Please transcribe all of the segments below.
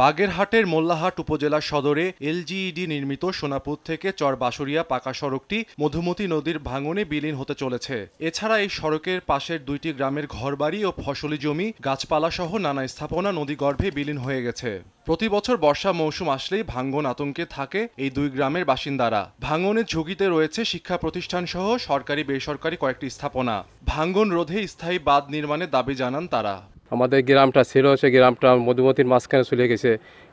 বাগেরহাটের মোল্লাহাট উপজেলা সদরে এলজিইডি নির্মিত সোনাপুর থেকে চর বাসুরিয়া পাকা সড়কটি মধুমতি নদীর ভাঙনে বিলীন হতে চলেছে এছাড়া এই সড়কের পাশের দুইটি গ্রামের ঘরবাড়ি ও ফসলি জমি গাছপালা সহ নানা স্থাপনা নদীগর্ভে বিলীন হয়ে গেছে প্রতি বছর বর্ষা মৌসুম আসলেই ভাঙ্গন আতঙ্কে থাকে এই দুই গ্রামের বাসিন্দারা ভাঙ্গনের ঝুঁকিতে রয়েছে শিক্ষা প্রতিষ্ঠান সহ সরকারি বেসরকারি কয়েকটি স্থাপনা ভাঙ্গন রোধে স্থায়ী বাঁধ নির্মাণের দাবি জানান তারা আমাদের গ্রামটা ছিল সে গ্রামটা মধুমতির মাঝখানে চলে গেছে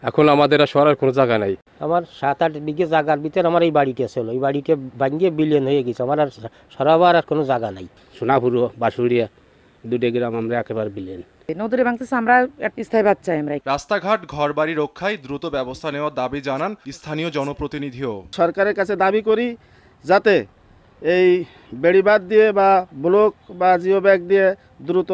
এখন আমাদের আর শহরের কোনো জায়গা নাই আমার সাত আট বিঘে জায়গার ভিতরে আমার এই বাড়িটা ছিল এই বাড়িটা ভাঙিয়ে বিলিয়ন হয়ে গেছে আমার আর সরাবার আর কোনো জায়গা নাই সোনাপুর বাসুরিয়া দুটো গ্রাম আমরা একেবারে বিলিয়ন নদীর ভাঙতেছে আমরা স্থায়ী বাচ্চা আমরা রাস্তাঘাট ঘর বাড়ি রক্ষায় দ্রুত ব্যবস্থা নেওয়ার দাবি জানান স্থানীয় জনপ্রতিনিধিও সরকারের কাছে দাবি করি যাতে এই বেড়িবাদ দিয়ে বা ব্লক বা জিও ব্যাগ দিয়ে দ্রুত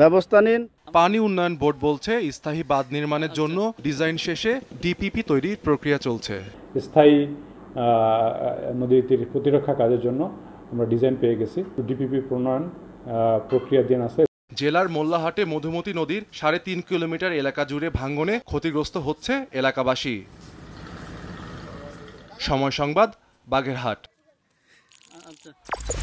ব্যবস্থা নিন পানি উন্নয়ন বোর্ড বলছে স্থায়ী বাঁধ নির্মাণের জন্য আচ্ছা। ডিজাইন শেষে ডিপিপি তৈরির প্রক্রিয়া চলছে স্থায়ী নদীর তীর প্রতিরক্ষা কাজের জন্য আমরা ডিজাইন পেয়ে গেছি ডিপিপি প্রণয়ন প্রক্রিয়া দিন আছে জেলার মোল্লাহাটে মধুমতি নদীর সাড়ে তিন কিলোমিটার এলাকা জুড়ে ভাঙ্গনে ক্ষতিগ্রস্ত হচ্ছে এলাকাবাসী সময় সংবাদ বাগেরহাট আচ্ছা।